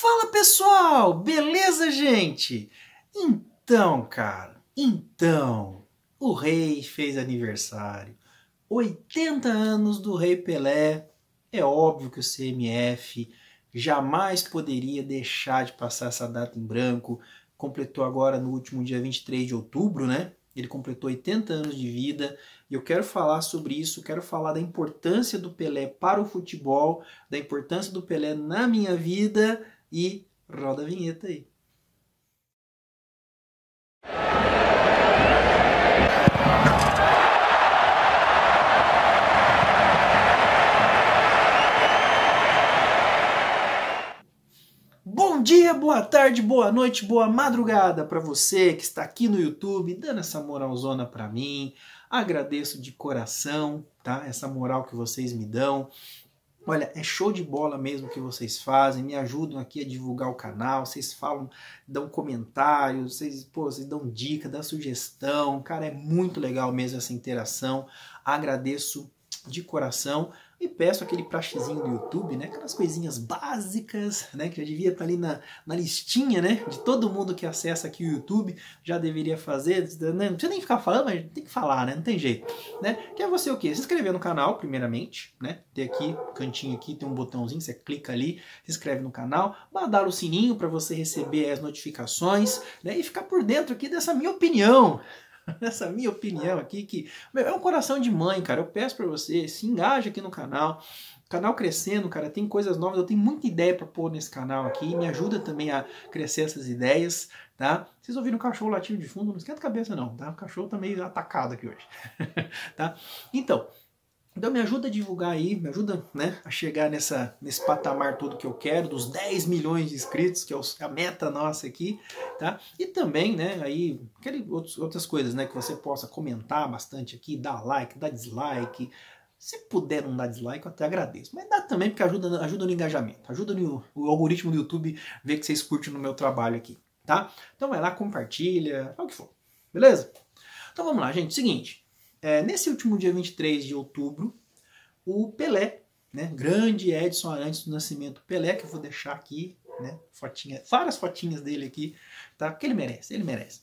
Fala pessoal, beleza, gente? Então, cara, então, o rei fez aniversário. 80 anos do Rei Pelé. É óbvio que o CMF jamais poderia deixar de passar essa data em branco. Completou agora no último dia 23 de outubro, né? Ele completou 80 anos de vida e eu quero falar sobre isso, quero falar da importância do Pelé para o futebol, da importância do Pelé na minha vida e roda a vinheta aí. Bom dia, boa tarde, boa noite, boa madrugada para você que está aqui no YouTube dando essa moralzona para mim. Agradeço de coração, tá? Essa moral que vocês me dão. Olha, é show de bola mesmo que vocês fazem, me ajudam aqui a divulgar o canal, vocês falam, dão comentários, vocês, pô, vocês dão dica, dão sugestão, cara, é muito legal mesmo essa interação, agradeço de coração. E peço aquele praxezinho do YouTube, né? Aquelas coisinhas básicas, né? Que já devia estar tá ali na, na listinha, né? De todo mundo que acessa aqui o YouTube, já deveria fazer. Né? Não precisa nem ficar falando, mas tem que falar, né? Não tem jeito, né? Que é você o quê? Se inscrever no canal, primeiramente, né? Tem aqui, cantinho aqui, tem um botãozinho, você clica ali, se inscreve no canal, mandar o sininho para você receber as notificações, né? E ficar por dentro aqui dessa minha opinião, nessa minha opinião aqui, que meu, é um coração de mãe, cara. Eu peço para você, se engaje aqui no canal. Canal crescendo, cara, tem coisas novas. Eu tenho muita ideia para pôr nesse canal aqui. Me ajuda também a crescer essas ideias, tá? Vocês ouviram o cachorro latindo de fundo? Não esquenta a cabeça, não, tá? O cachorro tá meio atacado aqui hoje, tá? Então, então me ajuda a divulgar aí, me ajuda né, a chegar nessa, nesse patamar todo que eu quero, dos 10 milhões de inscritos, que é a meta nossa aqui, tá? E também, né, aí, aquele, outros, outras coisas, né, que você possa comentar bastante aqui, dar like, dar dislike. Se puder não dar dislike, eu até agradeço. Mas dá também, porque ajuda, ajuda no engajamento, ajuda no, o algoritmo do YouTube ver que vocês curtem no meu trabalho aqui, tá? Então vai lá, compartilha, é o que for, beleza? Então vamos lá, gente, seguinte, é, nesse último dia 23 de outubro, o Pelé, né, grande Edson Arantes do Nascimento Pelé, que eu vou deixar aqui, né, fotinha, várias fotinhas dele aqui, tá? Porque ele merece, ele merece.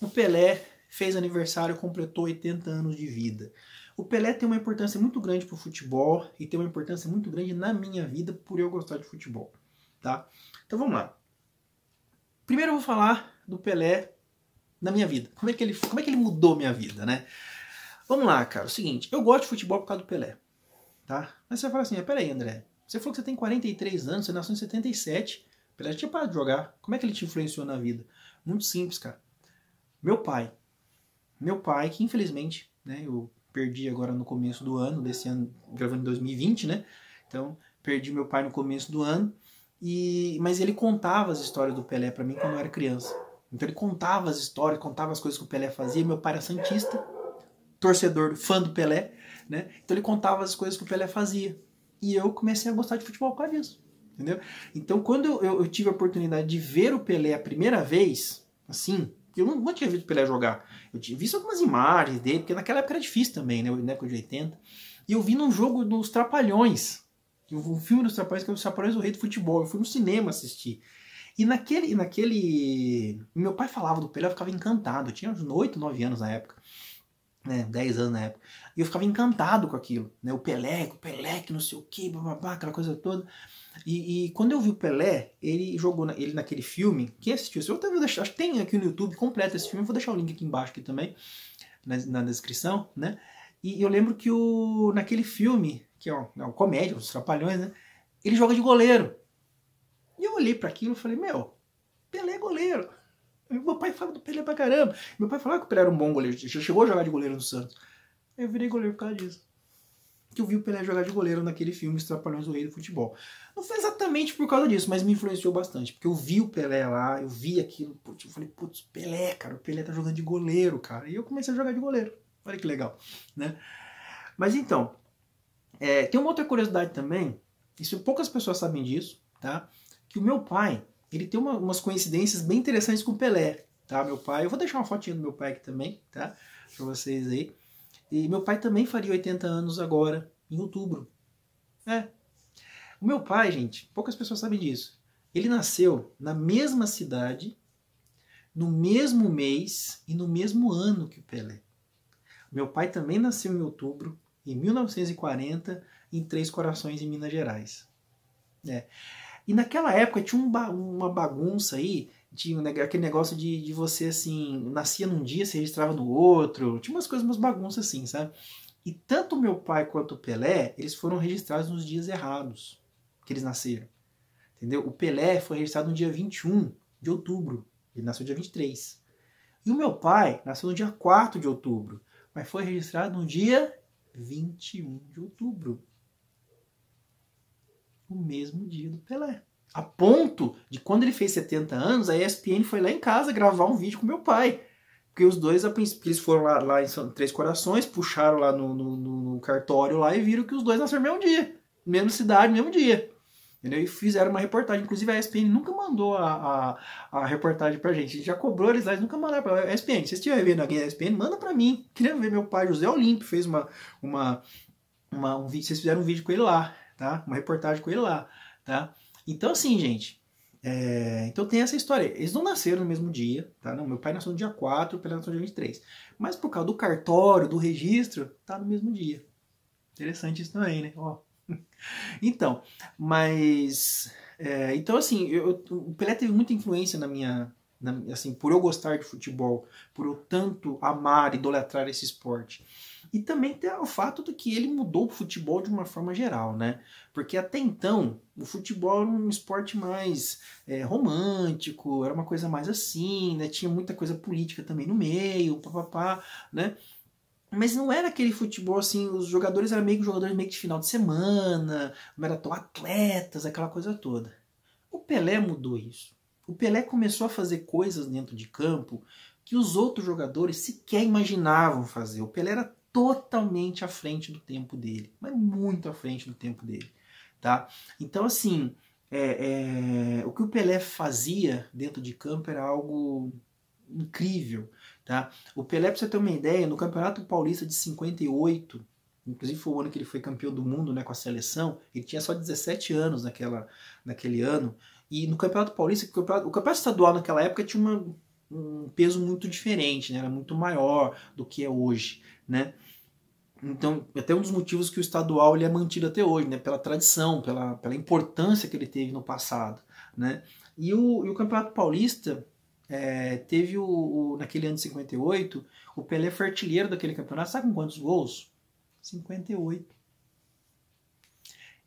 O Pelé fez aniversário, completou 80 anos de vida. O Pelé tem uma importância muito grande para o futebol e tem uma importância muito grande na minha vida por eu gostar de futebol, tá? Então vamos lá. Primeiro eu vou falar do Pelé na minha vida. Como é que ele, como é que ele mudou minha vida, né? Vamos lá, cara. É o seguinte, eu gosto de futebol por causa do Pelé. Tá? Mas você fala assim, peraí, André. Você falou que você tem 43 anos, você nasceu em 77. O Pelé tinha parado de jogar. Como é que ele te influenciou na vida? Muito simples, cara. Meu pai. Meu pai, que infelizmente, né, eu perdi agora no começo do ano, desse ano, gravando em 2020, né? Então, perdi meu pai no começo do ano. E, mas ele contava as histórias do Pelé para mim quando eu era criança. Então ele contava as histórias, contava as coisas que o Pelé fazia. Meu pai era santista, torcedor, fã do Pelé, né? Então ele contava as coisas que o Pelé fazia. E eu comecei a gostar de futebol com isso entendeu? Então quando eu, eu tive a oportunidade de ver o Pelé a primeira vez, assim, eu não, não tinha visto o Pelé jogar. Eu tinha visto algumas imagens dele, porque naquela época era difícil também, né? Na época de 80. E eu vi num jogo dos Trapalhões, um filme dos Trapalhões, que é o Trapalhões do Rei do Futebol. Eu fui no cinema assistir. E naquele, naquele. Meu pai falava do Pelé, eu ficava encantado. Eu tinha uns 8, 9 anos na época né, 10 anos na época. E eu ficava encantado com aquilo, né? O Pelé, o Pelé que não sei o que, aquela coisa toda. E, e, quando eu vi o Pelé, ele jogou na, ele naquele filme, quem assistiu, é eu vou deixar, acho que tem aqui no YouTube completo esse filme, vou deixar o link aqui embaixo aqui também, na, na descrição, né? E eu lembro que o, naquele filme, que é uma, é uma comédia, os Trapalhões, né? Ele joga de goleiro. E eu olhei para aquilo e falei, meu, Pelé é goleiro. Meu pai fala do Pelé pra caramba. Meu pai falava que o Pelé era um bom goleiro. Já chegou a jogar de goleiro no Santos. Eu virei goleiro por causa disso. Que eu vi o Pelé jogar de goleiro naquele filme Estrapalhões do Rei do Futebol. Não foi exatamente por causa disso, mas me influenciou bastante. Porque eu vi o Pelé lá, eu vi aquilo. Putz, eu falei, putz, Pelé, cara, o Pelé tá jogando de goleiro, cara. E eu comecei a jogar de goleiro. Olha que legal, né? Mas então, é, tem uma outra curiosidade também. Isso poucas pessoas sabem disso, tá? Que o meu pai, ele tem uma, umas coincidências bem interessantes com o Pelé, tá? Meu pai, eu vou deixar uma fotinha do meu pai aqui também, tá? Pra vocês aí. E meu pai também faria 80 anos agora, em outubro. É. O meu pai, gente, poucas pessoas sabem disso. Ele nasceu na mesma cidade, no mesmo mês e no mesmo ano que o Pelé. Meu pai também nasceu em outubro, em 1940, em Três Corações, em Minas Gerais. É. E naquela época tinha um ba uma bagunça aí, tinha aquele negócio de, de você assim, nascia num dia, se registrava no outro, tinha umas coisas, umas bagunças assim, sabe? E tanto meu pai quanto o Pelé, eles foram registrados nos dias errados que eles nasceram. Entendeu? O Pelé foi registrado no dia 21 de outubro, ele nasceu dia 23. E o meu pai nasceu no dia 4 de outubro, mas foi registrado no dia 21 de outubro o mesmo dia do Pelé. A ponto de quando ele fez 70 anos, a ESPN foi lá em casa gravar um vídeo com meu pai. Porque os dois, a eles foram lá, lá em São Três Corações, puxaram lá no, no, no, cartório lá e viram que os dois nasceram mesmo dia. Mesma cidade, mesmo dia. Entendeu? E fizeram uma reportagem. Inclusive a ESPN nunca mandou a, a, a reportagem pra gente. A gente já cobrou eles lá, eles nunca mandaram pra a ESPN. Se vocês estiverem vendo alguém da ESPN, manda pra mim. Queria ver meu pai, José Olímpio, fez uma, uma, uma um vídeo. Vocês fizeram um vídeo com ele lá tá? Uma reportagem com ele lá, tá? Então, assim, gente, é, então tem essa história. Eles não nasceram no mesmo dia, tá? Não, meu pai nasceu no dia 4, o nasceu no dia 23. Mas por causa do cartório, do registro, tá no mesmo dia. Interessante isso também, né? Ó. Então, mas... É, então, assim, eu, o Pelé teve muita influência na minha... Na, assim, por eu gostar de futebol, por eu tanto amar, e idolatrar esse esporte. E também tem o fato de que ele mudou o futebol de uma forma geral, né? Porque até então o futebol era um esporte mais é, romântico, era uma coisa mais assim, né? Tinha muita coisa política também no meio, papapá, né? Mas não era aquele futebol assim, os jogadores eram meio que jogadores meio que de final de semana, não era tão atletas, aquela coisa toda. O Pelé mudou isso. O Pelé começou a fazer coisas dentro de campo que os outros jogadores sequer imaginavam fazer. O Pelé era totalmente à frente do tempo dele, mas muito à frente do tempo dele, tá? Então assim, é, é, o que o Pelé fazia dentro de campo era algo incrível, tá? O Pelé, para você ter uma ideia, no Campeonato Paulista de 58, inclusive foi o ano que ele foi campeão do mundo, né, com a seleção, ele tinha só 17 anos naquela, naquele ano, e no Campeonato Paulista, o campeonato, o campeonato estadual naquela época tinha uma um peso muito diferente, né? era muito maior do que é hoje né? Então, até um dos motivos que o estadual ele é mantido até hoje, né? Pela tradição, pela, pela importância que ele teve no passado, né? E o, e o Campeonato Paulista é, teve o, o, naquele ano de 58, o Pelé foi artilheiro daquele campeonato, sabe com quantos gols? 58.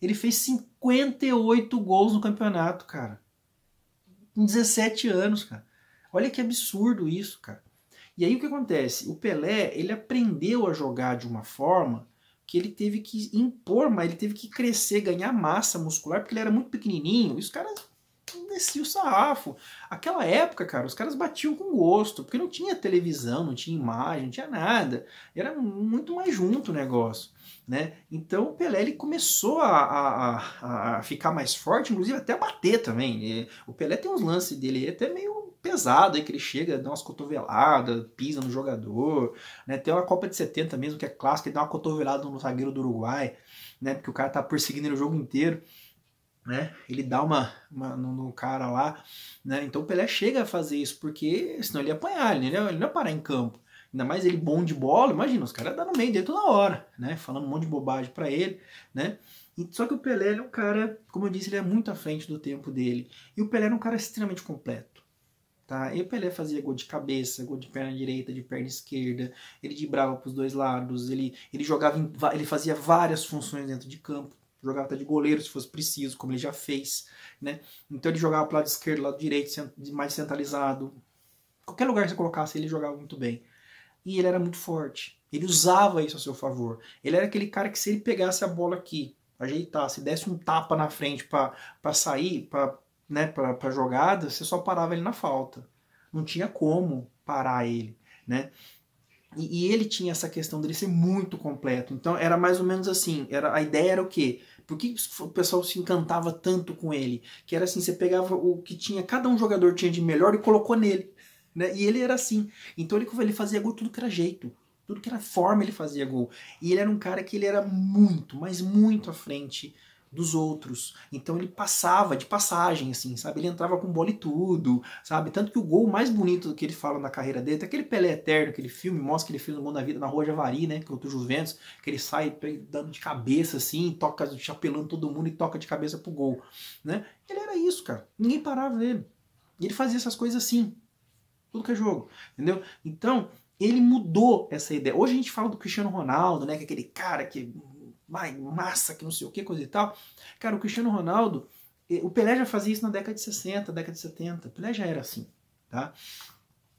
Ele fez 58 gols no campeonato, cara. Em 17 anos, cara. Olha que absurdo isso, cara. E aí o que acontece? O Pelé, ele aprendeu a jogar de uma forma que ele teve que impor, mas ele teve que crescer, ganhar massa muscular, porque ele era muito pequenininho, e os caras desciam o sarrafo. Aquela época, cara, os caras batiam com gosto, porque não tinha televisão, não tinha imagem, não tinha nada. Era muito mais junto o negócio. Né? Então o Pelé ele começou a, a, a ficar mais forte, inclusive até a bater também. Né? O Pelé tem uns lances dele até meio pesado aí que ele chega, dá umas cotoveladas, pisa no jogador, né? Tem uma Copa de 70 mesmo, que é clássica, ele dá uma cotovelada no zagueiro do Uruguai, né? Porque o cara tá perseguindo ele o jogo inteiro, né? Ele dá uma, uma no, no, cara lá, né? Então o Pelé chega a fazer isso, porque senão ele ia apanhar, ele, ia, ele não ia parar em campo. Ainda mais ele bom de bola, imagina, os caras dando no meio dele toda hora, né? Falando um monte de bobagem para ele, né? Só que o Pelé é um cara, como eu disse, ele é muito à frente do tempo dele. E o Pelé é um cara extremamente completo. Tá? E o Pelé fazia gol de cabeça, gol de perna direita, de perna esquerda, ele driblava para os dois lados, ele, ele jogava, em, ele fazia várias funções dentro de campo, jogava até de goleiro se fosse preciso, como ele já fez, né? Então ele jogava para lado esquerdo, lado direito, mais centralizado. Qualquer lugar que você colocasse, ele jogava muito bem. E ele era muito forte. Ele usava isso a seu favor. Ele era aquele cara que se ele pegasse a bola aqui, ajeitasse, desse um tapa na frente para sair, para né, para jogada, você só parava ele na falta. Não tinha como parar ele, né? E, e, ele tinha essa questão dele ser muito completo. Então era mais ou menos assim, era a ideia era o quê? Por que o pessoal se encantava tanto com ele? Que era assim, você pegava o que tinha, cada um jogador tinha de melhor e colocou nele, né? E ele era assim. Então ele, ele fazia gol tudo que era jeito, tudo que era forma ele fazia gol. E ele era um cara que ele era muito, mas muito à frente dos outros. Então ele passava de passagem, assim, sabe? Ele entrava com bola e tudo, sabe? Tanto que o gol mais bonito que ele fala na carreira dele, até aquele Pelé Eterno, aquele filme, mostra que ele fez no Gol da Vida na Rua Javari, né? Que o Juventus, que ele sai dando de cabeça, assim, toca, chapelando todo mundo e toca de cabeça pro gol, né? Ele era isso, cara. Ninguém parava ele. E ele fazia essas coisas assim. Tudo que é jogo, entendeu? Então, ele mudou essa ideia. Hoje a gente fala do Cristiano Ronaldo, né? Que é aquele cara que mas massa, que não sei o que, coisa e tal. Cara, o Cristiano Ronaldo, eh, o Pelé já fazia isso na década de 60, década de 70. O Pelé já era assim, tá?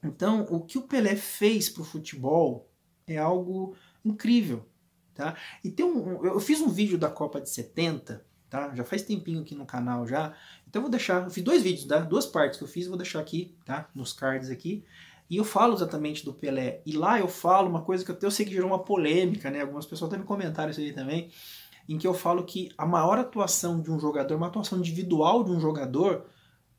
Então, o que o Pelé fez pro futebol é algo incrível, tá? E tem um, eu fiz um vídeo da Copa de 70, tá? Já faz tempinho aqui no canal já. Então eu vou deixar, eu fiz dois vídeos, tá? Duas partes que eu fiz, vou deixar aqui, tá? Nos cards aqui. E eu falo exatamente do Pelé. E lá eu falo uma coisa que eu, eu sei que gerou uma polêmica, né? Algumas pessoas até me comentaram isso aí também, em que eu falo que a maior atuação de um jogador, uma atuação individual de um jogador,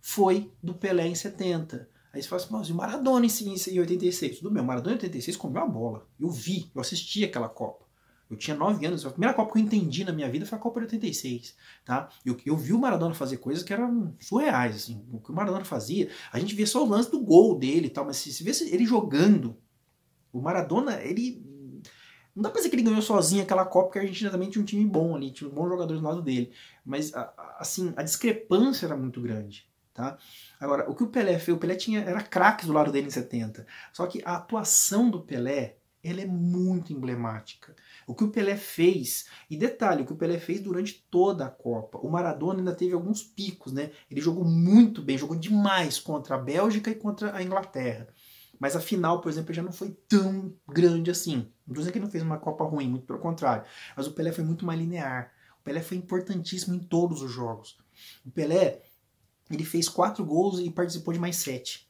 foi do Pelé em 70. Aí você fala assim, mas o Maradona em 86? Tudo bem, o Maradona em 86 comeu a bola. Eu vi, eu assisti aquela Copa. Eu tinha 9 anos, a primeira Copa que eu entendi na minha vida foi a Copa de 86, tá? Eu, eu vi o Maradona fazer coisas que eram surreais, assim. O que o Maradona fazia, a gente via só o lance do gol dele e tal, mas se, se vê ele jogando, o Maradona, ele... Não dá pra dizer que ele ganhou sozinho aquela Copa, porque a Argentina também tinha um time bom ali, tinha um bons jogadores do lado dele. Mas, a, a, assim, a discrepância era muito grande, tá? Agora, o que o Pelé fez, o Pelé tinha, era craque do lado dele em 70. Só que a atuação do Pelé, ela é muito emblemática. O que o Pelé fez, e detalhe, o que o Pelé fez durante toda a Copa. O Maradona ainda teve alguns picos, né? Ele jogou muito bem, jogou demais contra a Bélgica e contra a Inglaterra. Mas a final, por exemplo, já não foi tão grande assim. Não estou dizendo que ele não fez uma Copa ruim, muito pelo contrário. Mas o Pelé foi muito mais linear. O Pelé foi importantíssimo em todos os jogos. O Pelé, ele fez quatro gols e participou de mais sete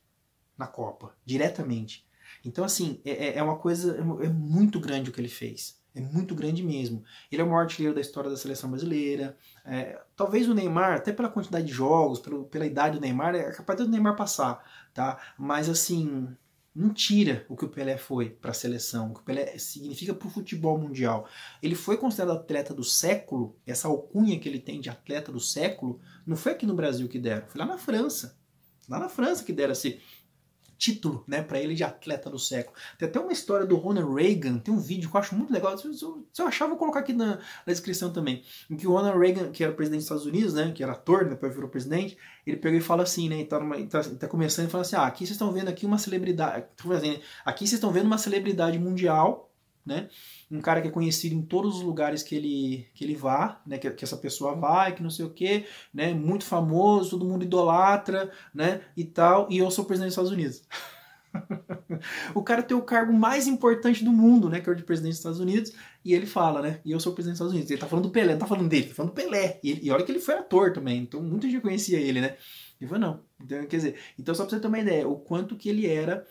na Copa, diretamente. Então, assim, é, é, é uma coisa, é, é muito grande o que ele fez. É muito grande mesmo. Ele é o maior artilheiro da história da seleção brasileira. É, talvez o Neymar, até pela quantidade de jogos, pelo, pela idade do Neymar, é capaz do Neymar passar, tá? Mas assim, não tira o que o Pelé foi para a seleção, o que o Pelé significa para o futebol mundial. Ele foi considerado atleta do século, essa alcunha que ele tem de atleta do século, não foi aqui no Brasil que deram, foi lá na França. Lá na França que deram esse, assim, título né, para ele de atleta do século. Tem até uma história do Ronald Reagan, tem um vídeo que eu acho muito legal, se eu, se eu achar, vou colocar aqui na, na, descrição também, em que o Ronald Reagan, que era presidente dos Estados Unidos, né, que era ator, né, depois virou presidente, ele pegou e fala assim, né, e tá, tá, tá começando e fala assim, ah, aqui vocês estão vendo aqui uma celebridade, aqui vocês estão vendo uma celebridade mundial né? Um cara que é conhecido em todos os lugares que ele, que ele vá, né? Que, que essa pessoa vai, que não sei o quê, né? Muito famoso, todo mundo idolatra, né? E tal, e eu sou presidente dos Estados Unidos. o cara tem o cargo mais importante do mundo, né? Que é o de presidente dos Estados Unidos, e ele fala, né? E eu sou presidente dos Estados Unidos. Ele tá falando do Pelé, não tá falando dele, tá falando do Pelé. E, ele, e olha que ele foi ator também, então muita gente conhecia ele, né? Ele falou, não. Então, quer dizer, então só pra você ter uma ideia, o quanto que ele era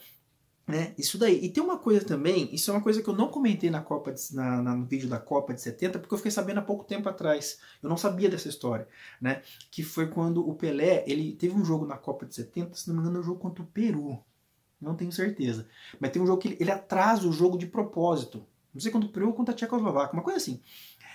né? Isso daí. E tem uma coisa também, isso é uma coisa que eu não comentei na Copa de, na, na, no vídeo da Copa de 70, porque eu fiquei sabendo há pouco tempo atrás. Eu não sabia dessa história, né? Que foi quando o Pelé, ele teve um jogo na Copa de 70, se não me engano, é um jogo contra o Peru. Não tenho certeza. Mas tem um jogo que ele, ele atrasa o jogo de propósito. Não sei quando o Peru ou contra a Tchecoslováquia, uma coisa assim.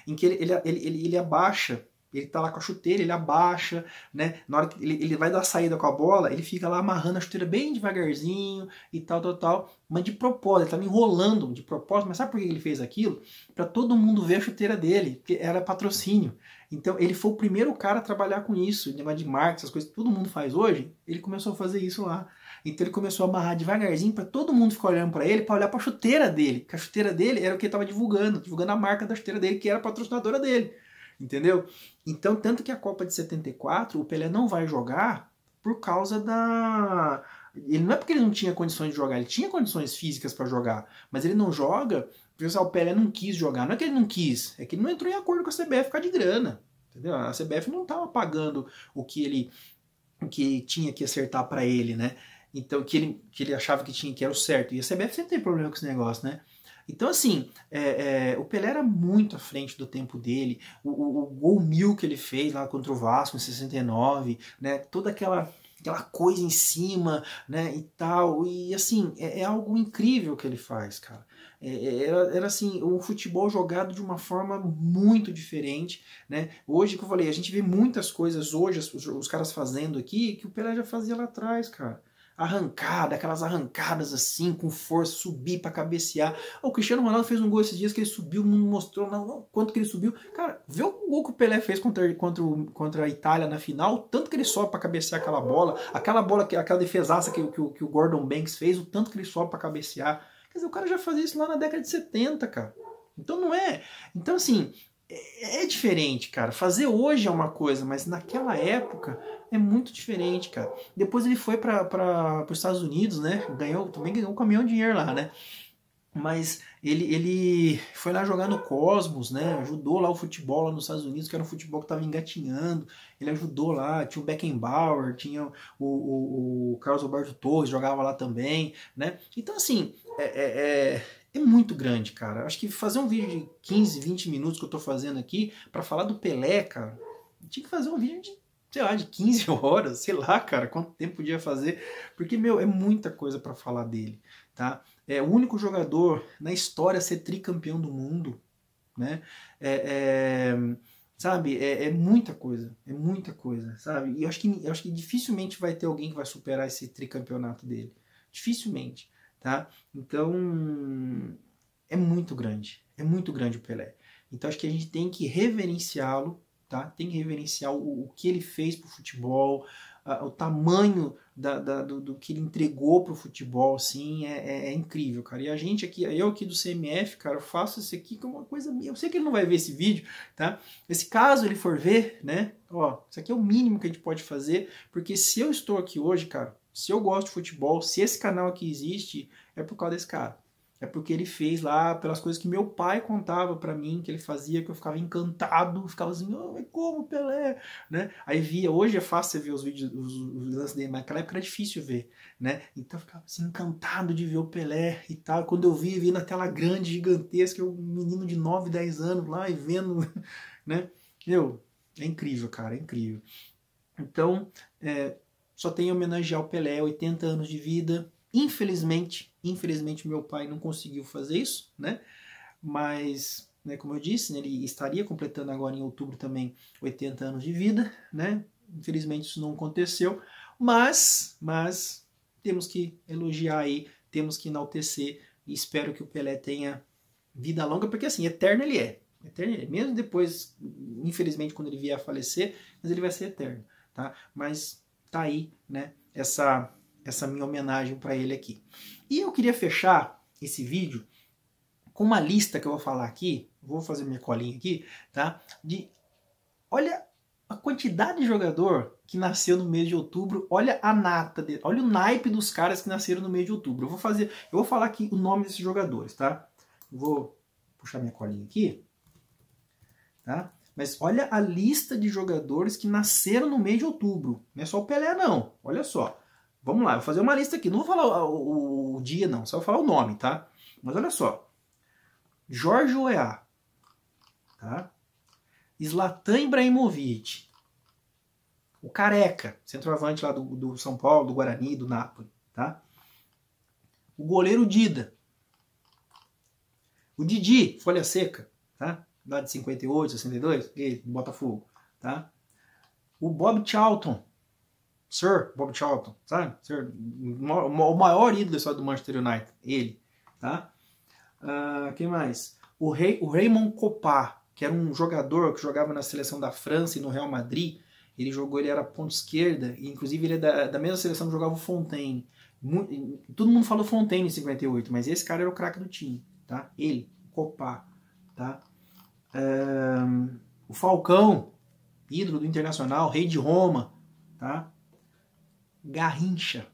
Em que ele, ele, ele, ele abaixa ele tá lá com a chuteira, ele abaixa, né? Na hora que ele, ele vai dar saída com a bola, ele fica lá amarrando a chuteira bem devagarzinho e tal, tal, tal. Mas de propósito, ele tava enrolando de propósito. Mas sabe por que ele fez aquilo? Para todo mundo ver a chuteira dele, porque era patrocínio. Então ele foi o primeiro cara a trabalhar com isso, negócio de marketing, essas coisas que todo mundo faz hoje. Ele começou a fazer isso lá. Então ele começou a amarrar devagarzinho para todo mundo ficar olhando para ele, para olhar para a chuteira dele. Que a chuteira dele era o que ele tava divulgando, divulgando a marca da chuteira dele, que era a patrocinadora dele. Entendeu? Então, tanto que a Copa de 74, o Pelé não vai jogar por causa da. Ele não é porque ele não tinha condições de jogar, ele tinha condições físicas para jogar, mas ele não joga porque assim, o Pelé não quis jogar. Não é que ele não quis, é que ele não entrou em acordo com a CBF ficar de grana. Entendeu? A CBF não estava pagando o que ele o que tinha que acertar para ele, né? Então, que ele, que ele achava que tinha que era o certo. E a CBF sempre tem problema com esse negócio, né? Então, assim, é, é, o Pelé era muito à frente do tempo dele. O, o, o, gol mil que ele fez lá contra o Vasco em 69, né? Toda aquela aquela coisa em cima, né, e tal, e assim, é, é algo incrível que ele faz, cara. É, é, era, era, assim, o futebol jogado de uma forma muito diferente, né? Hoje, que eu falei, a gente vê muitas coisas hoje, os, os caras fazendo aqui, que o Pelé já fazia lá atrás, cara arrancada, aquelas arrancadas assim, com força, subir para cabecear. O Cristiano Ronaldo fez um gol esses dias que ele subiu, não mostrou não, quanto que ele subiu. Cara, vê o gol que o Pelé fez contra, contra, contra a Itália na final, tanto que ele sobe para cabecear aquela bola, aquela bola, aquela defesaça que, que, que o Gordon Banks fez, o tanto que ele sobe para cabecear. Quer dizer, o cara já fazia isso lá na década de 70, cara. Então não é. Então, assim, é, é diferente, cara. Fazer hoje é uma coisa, mas naquela época é muito diferente, cara. Depois ele foi para os Estados Unidos, né? Ganhou, também ganhou um caminhão de dinheiro lá, né? Mas ele, ele foi lá jogar no Cosmos, né? Ajudou lá o futebol lá nos Estados Unidos, que era um futebol que estava engatinhando. Ele ajudou lá, tinha o Beckenbauer, tinha o, o, o Carlos Alberto Torres, jogava lá também, né? Então, assim, é, é, é é muito grande, cara. Acho que fazer um vídeo de 15, 20 minutos que eu tô fazendo aqui para falar do Pelé, cara, tinha que fazer um vídeo de, sei lá, de 15 horas, sei lá, cara, quanto tempo podia fazer, porque, meu, é muita coisa para falar dele, tá? É o único jogador na história a ser tricampeão do mundo, né? É, é, sabe, é, é, muita coisa, é muita coisa, sabe? E eu acho, que, eu acho que dificilmente vai ter alguém que vai superar esse tricampeonato dele. Dificilmente tá? Então é muito grande, é muito grande o Pelé. Então acho que a gente tem que reverenciá-lo, tá? Tem que reverenciar o, o que ele fez pro futebol, a, o tamanho da, da, do, do, que ele entregou pro futebol, assim, é, é, é, incrível, cara. E a gente aqui, eu aqui do CMF, cara, eu faço isso aqui que é uma coisa minha. Eu sei que ele não vai ver esse vídeo, tá? Esse caso ele for ver, né? Ó, isso aqui é o mínimo que a gente pode fazer, porque se eu estou aqui hoje, cara, se eu gosto de futebol, se esse canal aqui existe, é por causa desse cara. É porque ele fez lá, pelas coisas que meu pai contava para mim, que ele fazia, que eu ficava encantado, ficava assim, oh, como Pelé, né? Aí via, hoje é fácil você ver os vídeos, os, os lances dele, mas naquela época era difícil ver, né? Então eu ficava assim, encantado de ver o Pelé e tal. Quando eu vi, vi na tela grande, gigantesca, um menino de 9, 10 anos lá e vendo, né? Eu, é incrível, cara, é incrível. Então, é, só tem homenagear o Pelé, 80 anos de vida. Infelizmente, infelizmente meu pai não conseguiu fazer isso, né? Mas, né, como eu disse, né, ele estaria completando agora em outubro também 80 anos de vida, né? Infelizmente isso não aconteceu, mas, mas temos que elogiar aí, temos que enaltecer e espero que o Pelé tenha vida longa, porque assim, eterno ele é. Eterno ele é. Mesmo depois, infelizmente, quando ele vier a falecer, mas ele vai ser eterno, tá? Mas tá aí, né, essa essa minha homenagem para ele aqui. E eu queria fechar esse vídeo com uma lista que eu vou falar aqui, vou fazer minha colinha aqui, tá? De olha a quantidade de jogador que nasceu no mês de outubro, olha a nata dele, olha o naipe dos caras que nasceram no mês de outubro. Eu vou fazer, eu vou falar aqui o nome desses jogadores, tá? Vou puxar minha colinha aqui, tá? Mas olha a lista de jogadores que nasceram no mês de outubro. Não é só o Pelé, não. Olha só. Vamos lá, vou fazer uma lista aqui. Não vou falar o, o, o dia, não. Só vou falar o nome, tá? Mas olha só. Jorge Oeá. Tá? Zlatan Ibrahimovic. O Careca, centroavante lá do, do São Paulo, do Guarani, do Napoli. Tá? O goleiro Dida. O Didi, folha seca. Tá? lá de 58, 62, e Botafogo, tá? O Bob Charlton, Sir Bob Charlton, sabe? Sir, o maior ídolo só do Manchester United, ele, tá? Uh, quem mais? O, Rei, o Raymond Copá, que era um jogador que jogava na seleção da França e no Real Madrid, ele jogou, ele era ponto esquerda, e inclusive ele é da, da mesma seleção que jogava o Fontaine. Muito, todo mundo falou Fontaine em 58, mas esse cara era o craque do time, tá? Ele, Copá, tá? o Falcão, ídolo do Internacional, rei de Roma, tá? Garrincha.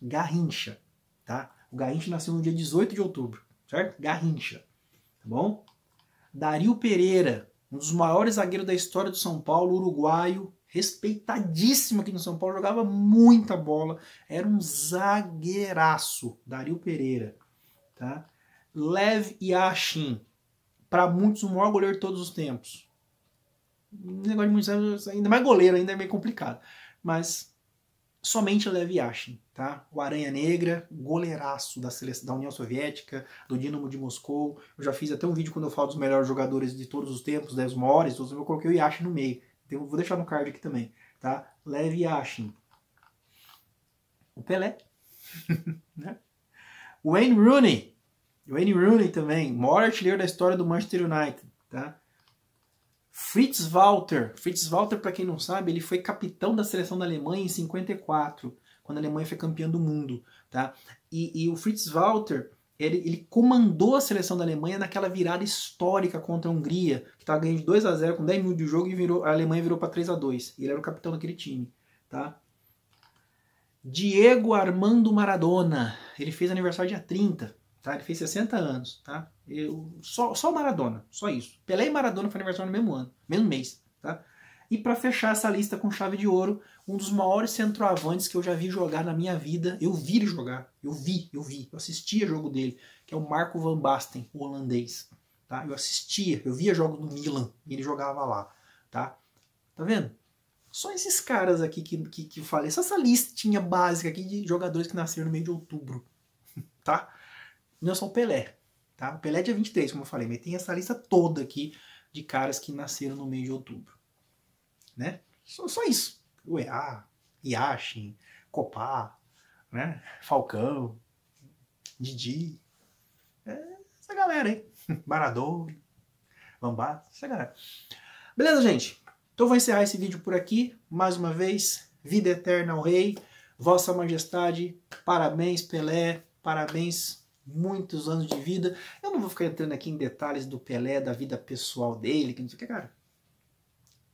Garrincha, tá? O Garrincha nasceu no dia 18 de outubro, certo? Garrincha, tá bom? Dario Pereira, um dos maiores zagueiros da história do São Paulo, uruguaio, respeitadíssimo aqui no São Paulo, jogava muita bola, era um zagueiraço, Dario Pereira, tá? Lev Yashin, para muitos, o maior goleiro de todos os tempos. O negócio de muitos anos, ainda mais goleiro, ainda é meio complicado. Mas somente a Lev Yashin, tá? O Aranha Negra, goleiraço da, seleção, da União Soviética, do Dinamo de Moscou. Eu já fiz até um vídeo quando eu falo dos melhores jogadores de todos os tempos, das né? maiores, todos, eu coloquei o Yashin no meio. Então, vou deixar no card aqui também, tá? Lev Yashin. O Pelé, né? Wayne Rooney, Wayne Rooney também, maior artilheiro da história do Manchester United, tá? Fritz Walter, Fritz Walter, para quem não sabe, ele foi capitão da seleção da Alemanha em 54, quando a Alemanha foi campeã do mundo, tá? E, e o Fritz Walter, ele, ele, comandou a seleção da Alemanha naquela virada histórica contra a Hungria, que estava ganhando 2 a 0 com 10 minutos de jogo e virou, a Alemanha virou para 3 a 2 Ele era o capitão daquele time, tá? Diego Armando Maradona, ele fez aniversário dia 30, Tá? Ele fez 60 anos, tá? Eu, só, só Maradona, só isso. Pelé e Maradona foi aniversário no mesmo ano, mesmo mês, tá? E para fechar essa lista com chave de ouro, um dos maiores centroavantes que eu já vi jogar na minha vida, eu vi ele jogar, eu vi, eu vi, eu assistia jogo dele, que é o Marco Van Basten, o holandês, tá? Eu assistia, eu via jogo do Milan, e ele jogava lá, tá? Tá vendo? Só esses caras aqui que, que, que eu falei, só essa listinha básica aqui de jogadores que nasceram no meio de outubro, tá? não é só o Pelé, tá? O Pelé é dia 23, como eu falei, mas tem essa lista toda aqui de caras que nasceram no mês de outubro, né? Só, só isso. O EA, Yashin, Copá, né? Falcão, Didi, é essa galera aí. Maradona, Lambá, essa galera. Beleza, gente? Então vou encerrar esse vídeo por aqui. Mais uma vez, vida eterna ao rei. Vossa Majestade, parabéns Pelé, parabéns muitos anos de vida. Eu não vou ficar entrando aqui em detalhes do Pelé, da vida pessoal dele, que não sei o que, cara.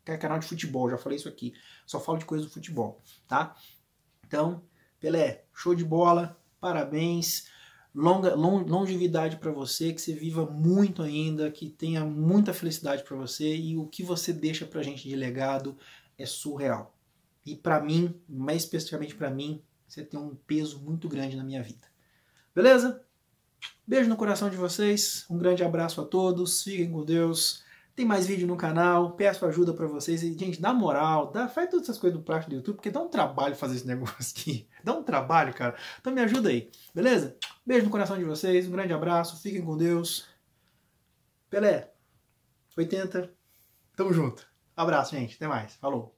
É canal de futebol, já falei isso aqui. Só falo de coisa do futebol, tá? Então, Pelé, show de bola, parabéns. Longa, longevidade para você, que você viva muito ainda, que tenha muita felicidade para você e o que você deixa pra gente de legado é surreal. E para mim, mais especificamente para mim, você tem um peso muito grande na minha vida. Beleza? Beijo no coração de vocês, um grande abraço a todos, fiquem com Deus. Tem mais vídeo no canal, peço ajuda para vocês. E, gente, na moral, dá, faz todas essas coisas do prático do YouTube, porque dá um trabalho fazer esse negócio aqui. Dá um trabalho, cara. Então me ajuda aí, beleza? Beijo no coração de vocês, um grande abraço, fiquem com Deus. Pelé, 80, tamo junto. Abraço, gente, até mais, falou.